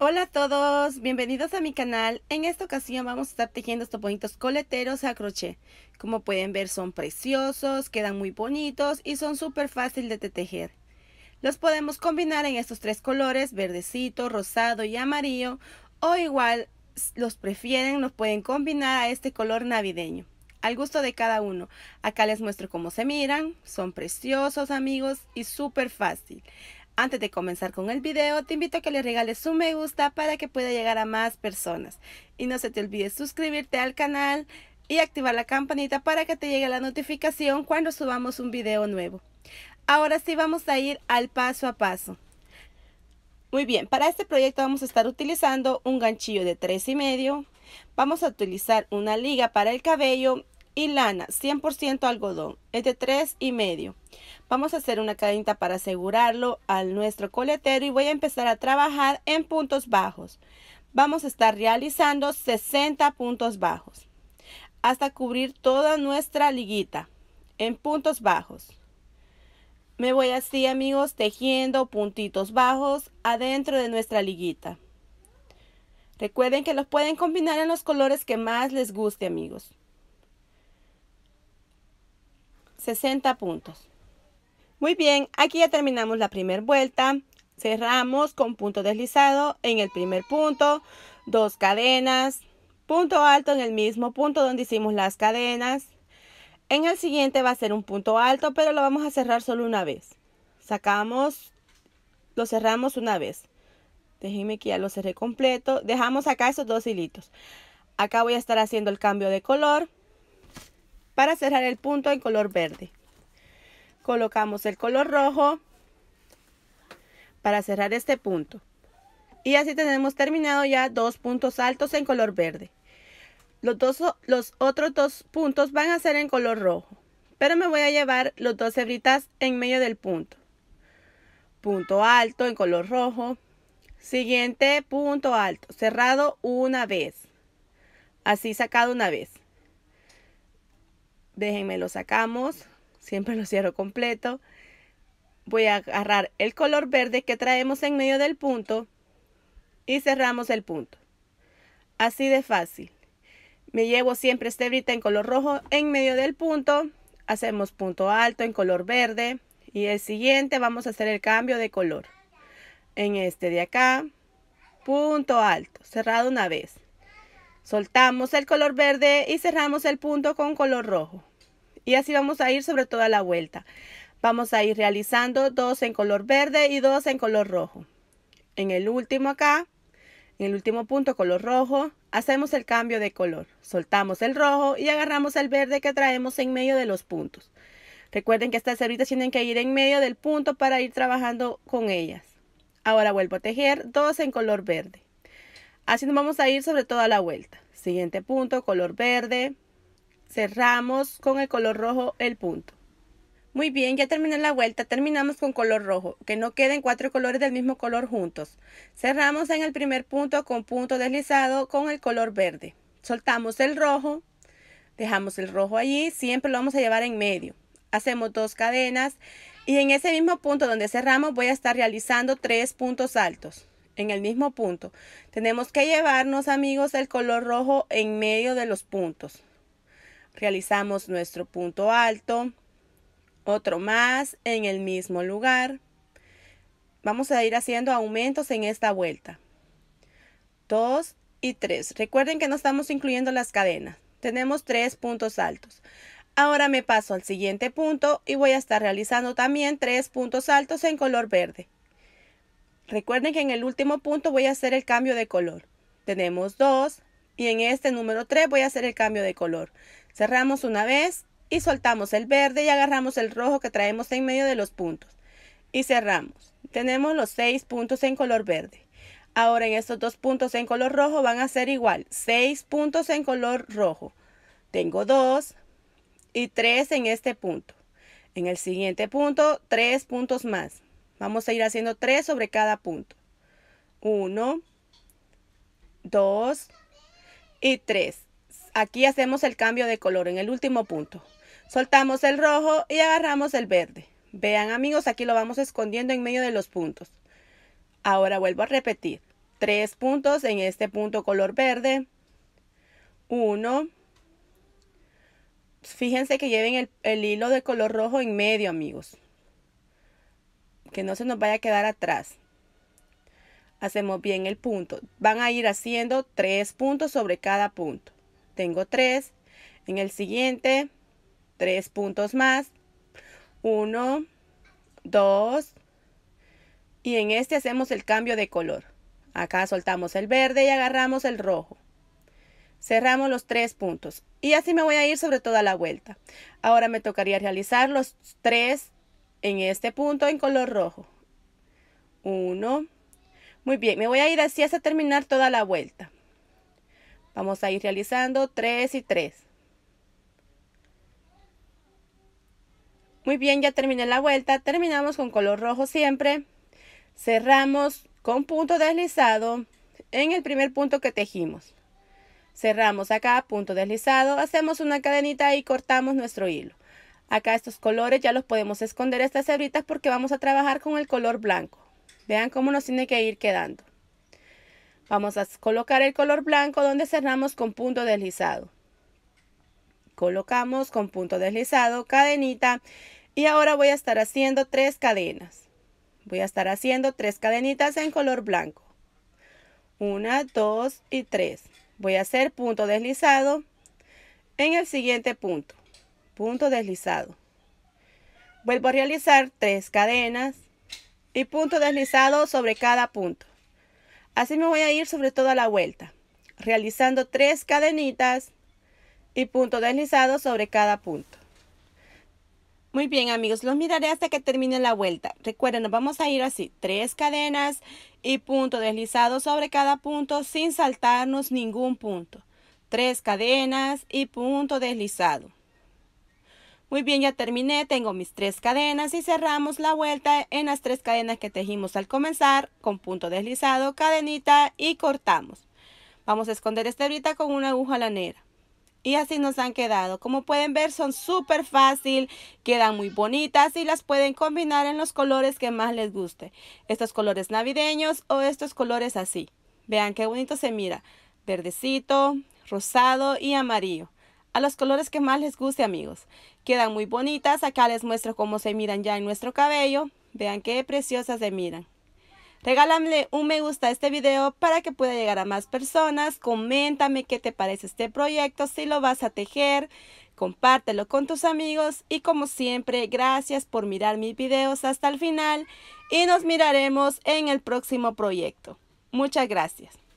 Hola a todos, bienvenidos a mi canal. En esta ocasión vamos a estar tejiendo estos bonitos coleteros a crochet. Como pueden ver son preciosos, quedan muy bonitos y son súper fácil de tejer. Los podemos combinar en estos tres colores, verdecito, rosado y amarillo. O igual, los prefieren, los pueden combinar a este color navideño. Al gusto de cada uno. Acá les muestro cómo se miran. Son preciosos amigos y súper fácil. Antes de comenzar con el video, te invito a que le regales un me gusta para que pueda llegar a más personas. Y no se te olvide suscribirte al canal y activar la campanita para que te llegue la notificación cuando subamos un video nuevo. Ahora sí vamos a ir al paso a paso. Muy bien, para este proyecto vamos a estar utilizando un ganchillo de 3,5. Vamos a utilizar una liga para el cabello y lana, 100% algodón, es de 3 y medio. Vamos a hacer una cadita para asegurarlo al nuestro coletero y voy a empezar a trabajar en puntos bajos. Vamos a estar realizando 60 puntos bajos hasta cubrir toda nuestra liguita en puntos bajos. Me voy así amigos tejiendo puntitos bajos adentro de nuestra liguita. Recuerden que los pueden combinar en los colores que más les guste amigos. 60 puntos. Muy bien, aquí ya terminamos la primera vuelta. Cerramos con punto deslizado en el primer punto, dos cadenas, punto alto en el mismo punto donde hicimos las cadenas. En el siguiente va a ser un punto alto, pero lo vamos a cerrar solo una vez. Sacamos, lo cerramos una vez. Déjenme que ya lo cerré completo. Dejamos acá esos dos hilitos. Acá voy a estar haciendo el cambio de color para cerrar el punto en color verde. Colocamos el color rojo para cerrar este punto. Y así tenemos terminado ya dos puntos altos en color verde. Los, los otros dos puntos van a ser en color rojo. Pero me voy a llevar los dos hebritas en medio del punto. Punto alto en color rojo. Siguiente punto alto, cerrado una vez. Así sacado una vez déjenme lo sacamos, siempre lo cierro completo. Voy a agarrar el color verde que traemos en medio del punto y cerramos el punto. Así de fácil. Me llevo siempre este brita en color rojo en medio del punto, hacemos punto alto en color verde y el siguiente vamos a hacer el cambio de color. En este de acá, punto alto, cerrado una vez. Soltamos el color verde y cerramos el punto con color rojo. Y así vamos a ir sobre toda la vuelta. Vamos a ir realizando dos en color verde y dos en color rojo. En el último acá, en el último punto color rojo, hacemos el cambio de color. Soltamos el rojo y agarramos el verde que traemos en medio de los puntos. Recuerden que estas cerditas tienen que ir en medio del punto para ir trabajando con ellas. Ahora vuelvo a tejer dos en color verde. Así nos vamos a ir sobre toda la vuelta. Siguiente punto, color verde, Cerramos con el color rojo el punto. Muy bien, ya terminé la vuelta, terminamos con color rojo, que no queden cuatro colores del mismo color juntos. Cerramos en el primer punto con punto deslizado con el color verde. Soltamos el rojo, dejamos el rojo allí, siempre lo vamos a llevar en medio. Hacemos dos cadenas y en ese mismo punto donde cerramos voy a estar realizando tres puntos altos. En el mismo punto. Tenemos que llevarnos, amigos, el color rojo en medio de los puntos. Realizamos nuestro punto alto, otro más en el mismo lugar. Vamos a ir haciendo aumentos en esta vuelta. 2 y 3. Recuerden que no estamos incluyendo las cadenas. Tenemos tres puntos altos. Ahora me paso al siguiente punto y voy a estar realizando también tres puntos altos en color verde. Recuerden que en el último punto voy a hacer el cambio de color. Tenemos dos y en este número 3 voy a hacer el cambio de color. Cerramos una vez y soltamos el verde y agarramos el rojo que traemos en medio de los puntos. Y cerramos. Tenemos los seis puntos en color verde. Ahora en estos dos puntos en color rojo van a ser igual. 6 puntos en color rojo. Tengo 2 y 3 en este punto. En el siguiente punto, tres puntos más. Vamos a ir haciendo tres sobre cada punto. 1, 2, y tres, aquí hacemos el cambio de color en el último punto. Soltamos el rojo y agarramos el verde. Vean amigos, aquí lo vamos escondiendo en medio de los puntos. Ahora vuelvo a repetir. Tres puntos en este punto color verde. Uno. Fíjense que lleven el, el hilo de color rojo en medio, amigos. Que no se nos vaya a quedar atrás. Hacemos bien el punto. Van a ir haciendo tres puntos sobre cada punto. Tengo tres. En el siguiente, tres puntos más. Uno, dos. Y en este hacemos el cambio de color. Acá soltamos el verde y agarramos el rojo. Cerramos los tres puntos. Y así me voy a ir sobre toda la vuelta. Ahora me tocaría realizar los tres en este punto en color rojo. Uno, muy bien, me voy a ir así hasta terminar toda la vuelta. Vamos a ir realizando 3 y 3. Muy bien, ya terminé la vuelta. Terminamos con color rojo siempre. Cerramos con punto deslizado en el primer punto que tejimos. Cerramos acá, punto deslizado. Hacemos una cadenita y cortamos nuestro hilo. Acá estos colores ya los podemos esconder estas hebritas porque vamos a trabajar con el color blanco. Vean cómo nos tiene que ir quedando. Vamos a colocar el color blanco donde cerramos con punto deslizado. Colocamos con punto deslizado, cadenita y ahora voy a estar haciendo tres cadenas. Voy a estar haciendo tres cadenitas en color blanco. Una, dos y tres. Voy a hacer punto deslizado en el siguiente punto. Punto deslizado. Vuelvo a realizar tres cadenas y punto deslizado sobre cada punto. Así me voy a ir sobre toda la vuelta, realizando tres cadenitas y punto deslizado sobre cada punto. Muy bien amigos, los miraré hasta que termine la vuelta. Recuerden, nos vamos a ir así, tres cadenas y punto deslizado sobre cada punto sin saltarnos ningún punto. Tres cadenas y punto deslizado. Muy bien, ya terminé, tengo mis tres cadenas y cerramos la vuelta en las tres cadenas que tejimos al comenzar con punto deslizado, cadenita y cortamos. Vamos a esconder esta ahorita con una aguja lanera. Y así nos han quedado. Como pueden ver son súper fácil, quedan muy bonitas y las pueden combinar en los colores que más les guste. Estos colores navideños o estos colores así. Vean qué bonito se mira. Verdecito, rosado y amarillo a los colores que más les guste amigos. Quedan muy bonitas, acá les muestro cómo se miran ya en nuestro cabello. Vean qué preciosas se miran. Regálame un me gusta a este video para que pueda llegar a más personas. Coméntame qué te parece este proyecto, si lo vas a tejer. Compártelo con tus amigos y como siempre, gracias por mirar mis videos hasta el final y nos miraremos en el próximo proyecto. Muchas gracias.